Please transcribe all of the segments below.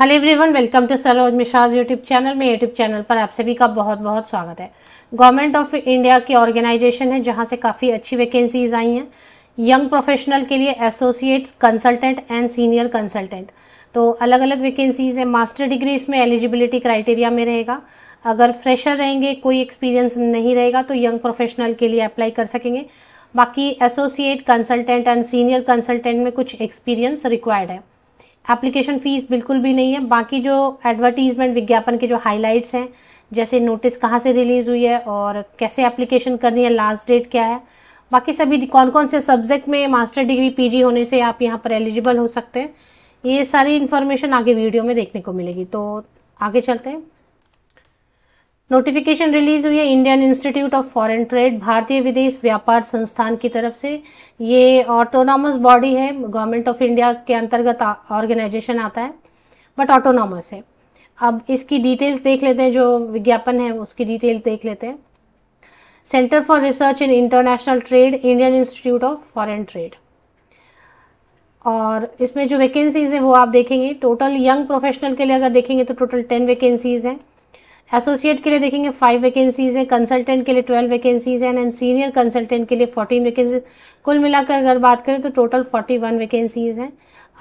hello everyone welcome to Saroj Mishra's YouTube channel में YouTube channel पर आप सभी का बहुत बहुत स्वागत है गवर्नमेंट ऑफ इंडिया की ऑर्गेनाइजेशन है जहां से काफ़ी अच्छी वैकेंसीज आई हैं यंग प्रोफेशनल के लिए associate consultant and senior consultant तो अलग अलग वैकेंसीज है मास्टर डिग्री इसमें एलिजिबिलिटी क्राइटेरिया में रहेगा अगर फ्रेशर रहेंगे कोई एक्सपीरियंस नहीं रहेगा तो यंग प्रोफेशनल के लिए अप्लाई कर सकेंगे बाकी associate consultant and senior consultant में कुछ एक्सपीरियंस रिक्वायर्ड है एप्लीकेशन फीस बिल्कुल भी नहीं है बाकी जो एडवर्टीजमेंट विज्ञापन के जो हाईलाइट्स हैं जैसे नोटिस कहाँ से रिलीज हुई है और कैसे एप्लीकेशन करनी है लास्ट डेट क्या है बाकी सभी कौन कौन से सब्जेक्ट में मास्टर डिग्री पीजी होने से आप यहाँ पर एलिजिबल हो सकते हैं ये सारी इन्फॉर्मेशन आगे वीडियो में देखने को मिलेगी तो आगे चलते हैं नोटिफिकेशन रिलीज हुई है Indian institute of foreign trade भारतीय विदेश व्यापार संस्थान की तरफ से ये ऑटोनॉमस बॉडी है गवर्नमेंट ऑफ इंडिया के अंतर्गत ऑर्गेनाइजेशन आता है बट ऑटोनॉमस है अब इसकी डिटेल्स देख लेते हैं जो विज्ञापन है उसकी डिटेल देख लेते हैं centre for research in international trade Indian institute of foreign trade और इसमें जो वैकेंसीज है वो आप देखेंगे टोटल यंग प्रोफेशनल के लिए अगर देखेंगे तो टोटल टेन वैकेंसीज हैं एसोसिएट के लिए देखेंगे फाइव वैकेंसीज हैं कंसल्टेंट के लिए ट्वेल्व वैकेंसीज हैं एंड सीनियर कंसल्टेंट के लिए फोर्टीन वैकेंसीज कुल मिलाकर अगर बात करें तो टोटल फोर्टी वन वैकेंसीज हैं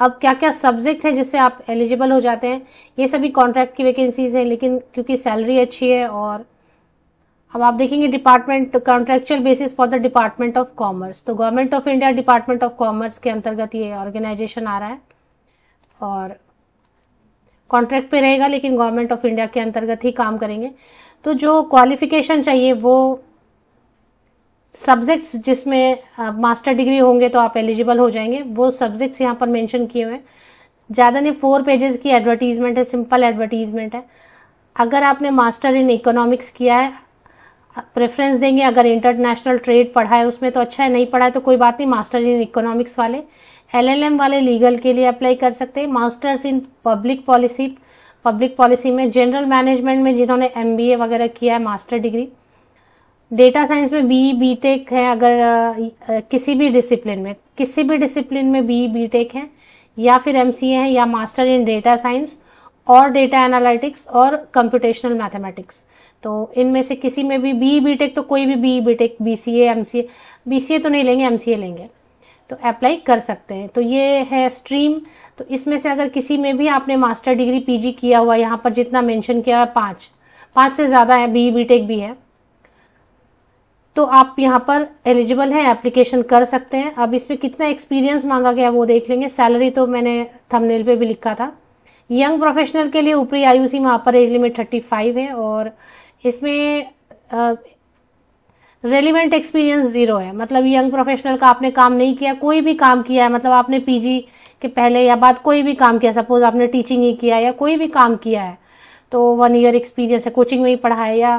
अब क्या क्या सब्जेक्ट है जिससे आप एलिजिबल हो जाते हैं ये सभी कॉन्ट्रैक्ट की वैकेंसीज हैं लेकिन क्योंकि सैलरी अच्छी है और अब आप देखेंगे department contractual basis for the department of commerce तो government of India department of commerce के अंतर्गत ये ऑर्गेनाइजेशन आ रहा है और कॉन्ट्रैक्ट पे रहेगा लेकिन गवर्नमेंट ऑफ इंडिया के अंतर्गत ही काम करेंगे तो जो क्वालिफिकेशन चाहिए वो सब्जेक्ट्स जिसमें मास्टर डिग्री होंगे तो आप एलिजिबल हो जाएंगे वो सब्जेक्ट्स यहाँ पर मेंशन किए हुए हैं ज़्यादा नहीं फोर पेजेस की एडवर्टीजमेंट है सिंपल एडवर्टीजमेंट है अगर आपने मास्टर इन इकोनॉमिक्स किया है प्रेफरेंस देंगे अगर इंटरनेशनल ट्रेड पढ़ा है उसमें तो अच्छा है नहीं पढ़ा है तो कोई बात नहीं मास्टर इन इकोनॉमिक्स वाले एलएलएम वाले लीगल के लिए अप्लाई कर सकते हैं masters in public policy public policy में जनरल मैनेजमेंट में जिन्होंने एमबीए वगैरह किया है मास्टर डिग्री डेटा साइंस में बीई बीटेक है अगर आ, किसी भी डिसिप्लिन में किसी भी डिसिप्लिन में बीई बीटेक है या फिर एमसीए है या मास्टर इन डेटा साइंस और डेटा एनालिटिक्स और कंप्यूटेशनल मैथमेटिक्स तो इनमें से किसी में भी बी बीटेक तो कोई भी बीई बीटेक बीसीए एमसीए ए तो नहीं लेंगे एमसीए लेंगे तो अप्लाई कर सकते हैं तो ये है स्ट्रीम तो इसमें से अगर किसी में भी आपने मास्टर डिग्री पीजी किया हुआ यहाँ पर जितना मेंशन किया है पाँच पाँच से ज़्यादा है बी बीटेक e भी है तो आप यहाँ पर एलिजिबल हैं एप्लीकेशन कर सकते हैं अब इसमें कितना एक्सपीरियंस मांगा गया वो देख लेंगे सैलरी तो मैंने थमनेल पे भी लिखा था यंग प्रोफेशनल के लिए ऊपरी आयु सीमा upper age limit thirty five है और इसमें रेलिवेंट एक्सपीरियंस जीरो है मतलब यंग प्रोफेशनल का आपने काम नहीं किया कोई भी काम किया है मतलब आपने पीजी के पहले या बाद कोई भी काम किया सपोज आपने टीचिंग ही किया या कोई भी काम किया है तो वन ईयर एक्सपीरियंस है कोचिंग में ही पढ़ा है या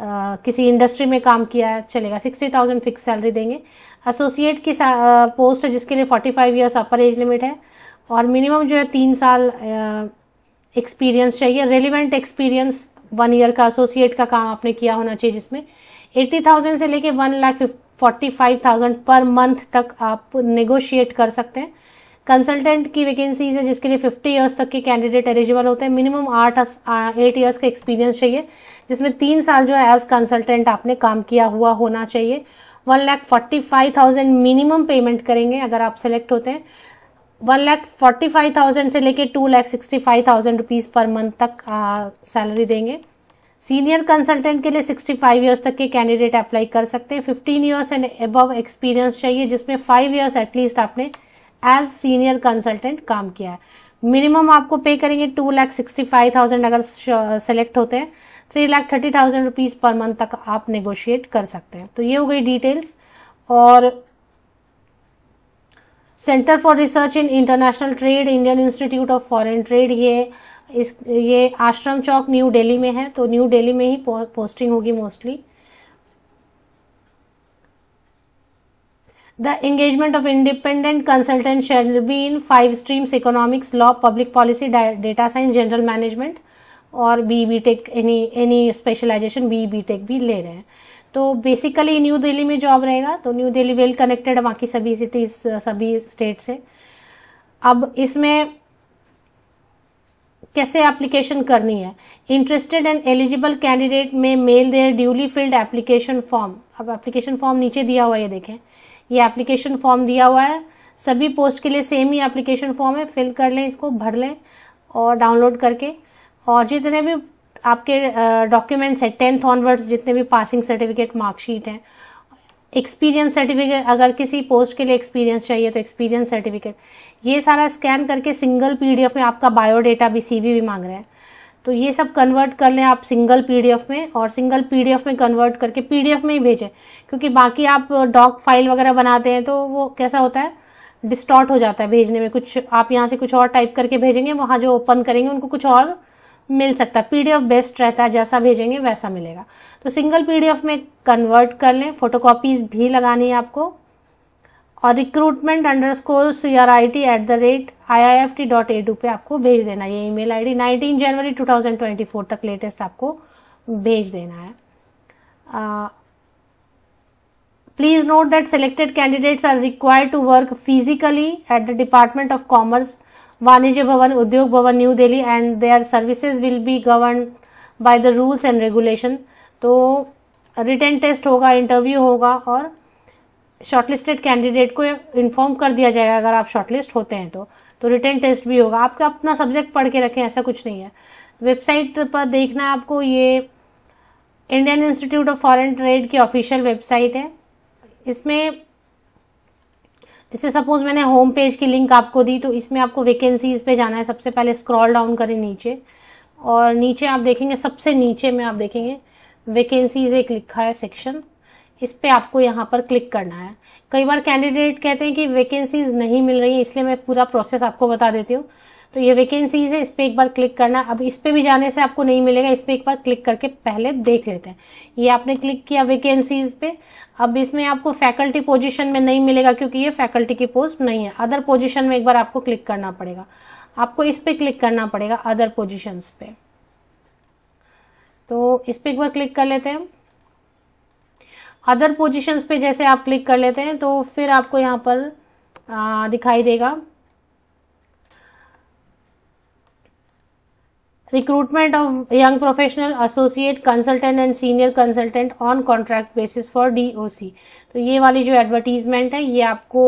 आ, किसी इंडस्ट्री में काम किया है चलेगा सिक्सटी थाउजेंड फिक्स सैलरी देंगे एसोसिएट की आ, पोस्ट है जिसके लिए forty five years upper age limit है और मिनिमम जो है तीन साल एक्सपीरियंस चाहिए रेलिवेंट एक्सपीरियंस वन ईयर का एसोसिएट का काम आपने किया होना चाहिए जिसमें एट्टी थाउजेंड से लेके one lakh forty five thousand per month तक आप निगोशिएट कर सकते हैं कंसल्टेंट की वैकेंसीज है जिसके लिए फिफ्टी ईयर्स तक के कैंडिडेट एलिजिबल होते हैं मिनिमम आठ एट इयर्स का एक्सपीरियंस चाहिए जिसमें तीन साल जो है एज कंसल्टेंट आपने काम किया हुआ होना चाहिए one lakh forty five thousand minimum payment करेंगे अगर आप सेलेक्ट होते हैं one lakh forty five thousand से लेके two lakh sixty five thousand rupees per month तक सैलरी देंगे सीनियर कंसल्टेंट के लिए 65 इयर्स तक के कैंडिडेट अप्लाई कर सकते हैं 15 इयर्स एंड अबव एक्सपीरियंस चाहिए जिसमें 5 इयर्स एटलीस्ट आपने एज सीनियर कंसल्टेंट काम किया है मिनिमम आपको पे करेंगे two lakh sixty five thousand अगर सेलेक्ट होते हैं three lakh thirty thousand rupees per month तक आप नेगोशिएट कर सकते हैं तो ये हो गई डिटेल्स और Centre for research in international trade Indian institute of foreign Trade ये इस ये आश्रम चौक न्यू दिल्ली में है तो न्यू दिल्ली में ही पो, पोस्टिंग होगी mostly the engagement of independent consultant shall be in five streams economics law public policy data science general management और B B Tech any any specialisation B B Tech भी ले रहे हैं तो बेसिकली न्यू दिल्ली में job रहेगा तो new Delhi well connected है बाकी सभी सिटीज सभी स्टेट से अब इसमें कैसे एप्लीकेशन करनी है interested and eligible candidate may mail their duly filled application form अब एप्लीकेशन फॉर्म नीचे दिया हुआ है ये देखें ये एप्लीकेशन फॉर्म दिया हुआ है सभी पोस्ट के लिए सेम ही एप्लीकेशन फॉर्म है फिल कर लें इसको भर लें और डाउनलोड करके और जितने भी आपके डॉक्यूमेंट्स हैं टेंथ ऑनवर्ड्स जितने भी पासिंग सर्टिफिकेट मार्कशीट हैं एक्सपीरियंस सर्टिफिकेट अगर किसी पोस्ट के लिए एक्सपीरियंस चाहिए तो एक्सपीरियंस सर्टिफिकेट ये सारा स्कैन करके सिंगल पीडीएफ में आपका बायोडेटा भी सीवी भी मांग रहे हैं तो ये सब कन्वर्ट कर लें आप सिंगल पीडीएफ में और सिंगल पीडीएफ में कन्वर्ट करके पीडीएफ में ही भेजें क्योंकि बाकी आप डॉक फाइल वगैरह बनाते हैं तो वो कैसा होता है डिस्टॉर्ट हो जाता है भेजने में कुछ आप यहाँ से कुछ और टाइप करके भेजेंगे वहाँ जो ओपन करेंगे उनको कुछ और मिल सकता है पीडीएफ बेस्ट रहता है जैसा भेजेंगे वैसा मिलेगा तो सिंगल पीडीएफ में कन्वर्ट कर लें फोटोकॉपीज भी लगानी है आपको और recruitment underscore C R I T at the rate I I F T dot edu पे आपको भेज देना ये ईमेल आईडी 19 जनवरी 2024 तक लेटेस्ट आपको भेज देना है please note that selected candidates are required to work physically at the department of Commerce Vanijya Bhawan Udyog Bhawan New Delhi and their services will be govern by the rules and regulation तो रिटर्न टेस्ट होगा interview होगा और shortlisted candidate को inform कर दिया जाएगा अगर आप शॉर्टलिस्ट होते हैं तो तो रिटर्न टेस्ट भी होगा आपका अपना सब्जेक्ट पढ़ के रखें ऐसा कुछ नहीं है वेबसाइट पर देखना है आपको ये Indian institute of foreign Trade की ऑफिशियल वेबसाइट है इसमें जैसे सपोज मैंने होम पेज की लिंक आपको दी तो इसमें आपको वैकेंसीज पे जाना है सबसे पहले स्क्रॉल डाउन करें नीचे और नीचे आप देखेंगे सबसे नीचे में आप देखेंगे वैकेंसीज एक लिखा है सेक्शन इस पर आपको यहाँ पर क्लिक करना है कई बार कैंडिडेट कहते हैं कि वैकेंसीज नहीं मिल रही है इसलिए मैं पूरा प्रोसेस आपको बता देती हूँ तो ये वैकेंसीज है इस पर एक बार क्लिक करना अब इस पर भी जाने से आपको नहीं मिलेगा इस पर एक बार क्लिक करके पहले देख लेते हैं ये आपने क्लिक किया वैकेंसीज पे अब इसमें आपको फैकल्टी पोजिशन में नहीं मिलेगा क्योंकि ये फैकल्टी की पोस्ट नहीं है अदर पोजिशन में एक बार आपको क्लिक करना पड़ेगा आपको इस पर क्लिक करना पड़ेगा अदर पोजिशन पे तो इस पर एक बार क्लिक कर लेते हैं अदर पोजिशंस पे जैसे आप क्लिक कर लेते हैं तो फिर आपको यहाँ पर आ, दिखाई देगा recruitment of young professional associate consultant and senior consultant on contract basis for DOC तो ये वाली जो एडवर्टीजमेंट है ये आपको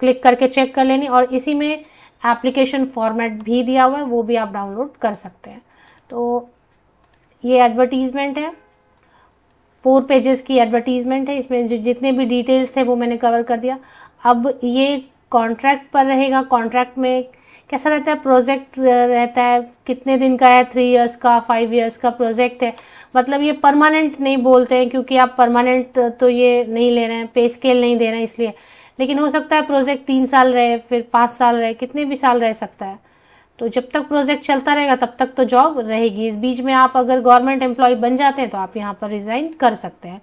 क्लिक करके चेक कर लेनी और इसी में एप्लीकेशन फॉर्मेट भी दिया हुआ है वो भी आप डाउनलोड कर सकते हैं तो ये एडवर्टीजमेंट है फोर पेजेस की एडवर्टीजमेंट है इसमें जो जितने भी डिटेल्स थे वो मैंने कवर कर दिया अब ये कॉन्ट्रैक्ट पर रहेगा कॉन्ट्रैक्ट में कैसा रहता है प्रोजेक्ट रहता है कितने दिन का है थ्री इयर्स का फाइव इयर्स का प्रोजेक्ट है मतलब ये परमानेंट नहीं बोलते हैं क्योंकि आप परमानेंट तो ये नहीं ले रहे हैं पे स्केल नहीं दे रहे हैं इसलिए लेकिन हो सकता है प्रोजेक्ट तीन साल रहे फिर पाँच साल रहे कितने भी साल रह सकता है तो जब तक प्रोजेक्ट चलता रहेगा तब तक तो जॉब रहेगी इस बीच में आप अगर गवर्नमेंट एम्प्लॉय बन जाते हैं तो आप यहाँ पर रिजाइन कर सकते हैं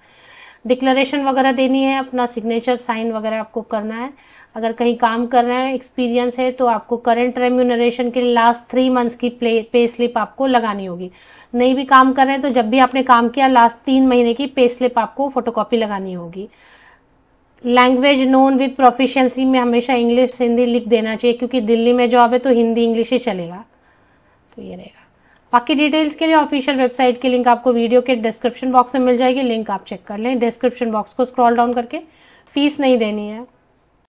डिक्लेरेशन वगैरह देनी है अपना सिग्नेचर साइन वगैरह आपको करना है अगर कहीं काम कर रहे हैं एक्सपीरियंस है तो आपको करंट रेम्यूनरेशन के लिए लास्ट थ्री मंथ्स की प्ले पे स्लिप आपको लगानी होगी नहीं भी काम कर रहे हैं तो जब भी आपने काम किया लास्ट तीन महीने की पे स्लिप आपको फोटोकॉपी लगानी होगी लैंग्वेज नोन विद प्रोफिशिएंसी में हमेशा इंग्लिश हिंदी लिख देना चाहिए क्योंकि दिल्ली में जॉब है तो हिंदी इंग्लिश ही चलेगा तो ये रहेगा बाकी डिटेल्स के लिए ऑफिशियल वेबसाइट की लिंक आपको वीडियो के डिस्क्रिप्शन बॉक्स में मिल जाएगी लिंक आप चेक कर लें डिस्क्रिप्शन बॉक्स को स्क्रॉल डाउन करके फीस नहीं देनी है